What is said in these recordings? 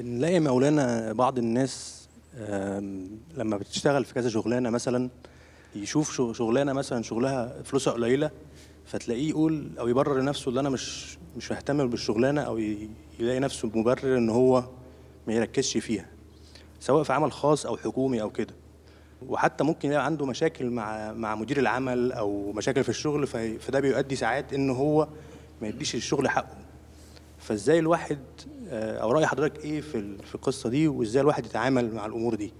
بنلاقي مولانا بعض الناس لما بتشتغل في كذا شغلانه مثلا يشوف شغلانه مثلا شغلها فلوسها قليله فتلاقيه يقول او يبرر لنفسه ان انا مش مش مهتم بالشغلانه او يلاقي نفسه مبرر ان هو ما يركزش فيها سواء في عمل خاص او حكومي او كده وحتى ممكن يبقى عنده مشاكل مع مع مدير العمل او مشاكل في الشغل فده بيؤدي ساعات ان هو ما يديش الشغل حقه فازاي الواحد آه، او راي حضرتك ايه في في القصه دي وازاي الواحد يتعامل مع الامور دي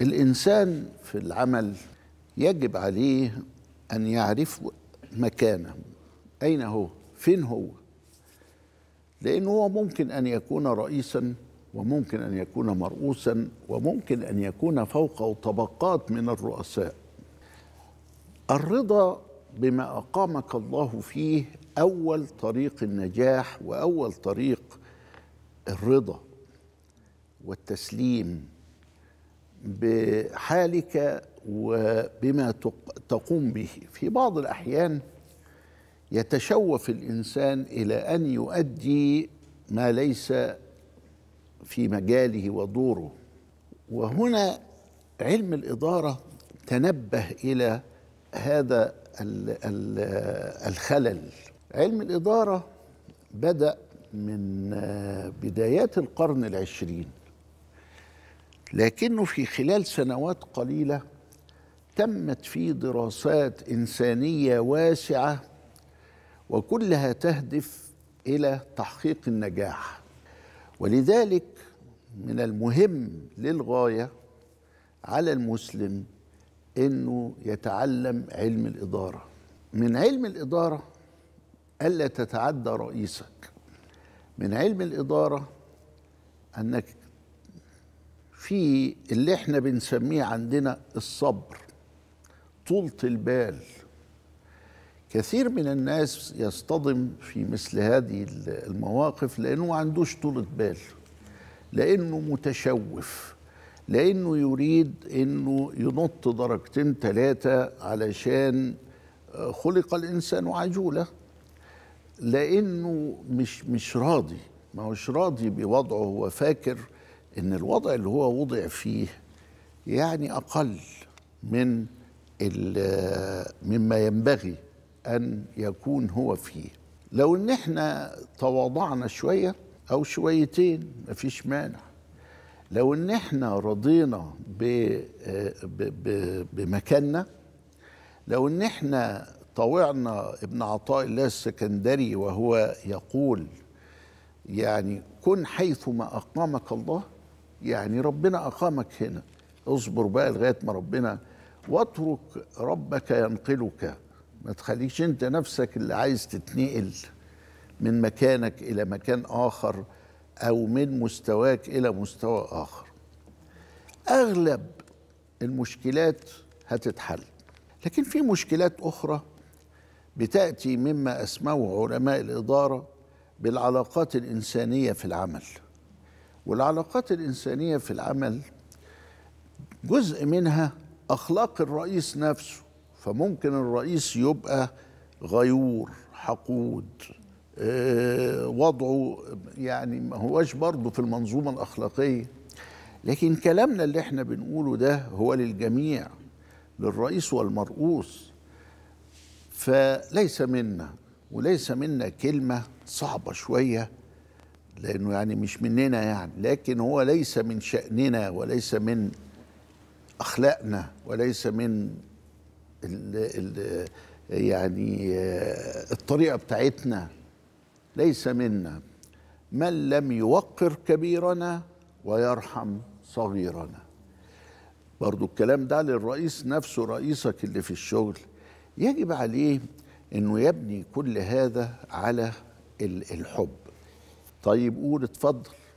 الانسان في العمل يجب عليه ان يعرف مكانه اين هو فين هو لأنه هو ممكن أن يكون رئيسا وممكن أن يكون مرؤوسا وممكن أن يكون فوقه طبقات من الرؤساء الرضا بما أقامك الله فيه أول طريق النجاح وأول طريق الرضا والتسليم بحالك وبما تقوم به في بعض الاحيان يتشوف الانسان الى ان يؤدي ما ليس في مجاله ودوره وهنا علم الاداره تنبه الى هذا الخلل علم الاداره بدا من آه، بدايات القرن العشرين لكنه في خلال سنوات قليله تمت فيه دراسات انسانيه واسعه وكلها تهدف الى تحقيق النجاح ولذلك من المهم للغايه على المسلم انه يتعلم علم الاداره من علم الاداره الا تتعدى رئيسك من علم الإدارة أنك في اللي احنا بنسميه عندنا الصبر طولة البال كثير من الناس يصطدم في مثل هذه المواقف لأنه ما عندوش طولة بال لأنه متشوف لأنه يريد أنه ينط درجتين ثلاثة علشان خلق الإنسان عجولة لانه مش مش راضي ما هوش راضي بوضعه هو فاكر ان الوضع اللي هو وضع فيه يعني اقل من مما ينبغي ان يكون هو فيه لو ان احنا تواضعنا شويه او شويتين مفيش مانع لو ان احنا رضينا آه، بمكاننا لو ان احنا طاوعنا ابن عطاء الله السكندري وهو يقول يعني كن حيثما أقامك الله يعني ربنا أقامك هنا اصبر بقى لغاية ما ربنا واترك ربك ينقلك ما تخليش انت نفسك اللي عايز تتنقل من مكانك إلى مكان آخر أو من مستواك إلى مستوى آخر أغلب المشكلات هتتحل لكن في مشكلات أخرى بتأتي مما أسموه علماء الإدارة بالعلاقات الإنسانية في العمل والعلاقات الإنسانية في العمل جزء منها أخلاق الرئيس نفسه فممكن الرئيس يبقى غيور حقود آه، وضعه يعني ما هواش برضه في المنظومة الأخلاقية لكن كلامنا اللي احنا بنقوله ده هو للجميع للرئيس والمرؤوس فليس منا وليس منا كلمة صعبة شوية لأنه يعني مش مننا يعني لكن هو ليس من شأننا وليس من أخلاقنا وليس من ال ال يعني الطريقة بتاعتنا ليس منا من لم يوقر كبيرنا ويرحم صغيرنا برضو الكلام ده للرئيس نفسه رئيسك اللي في الشغل يجب عليه انه يبني كل هذا على الحب طيب قول اتفضل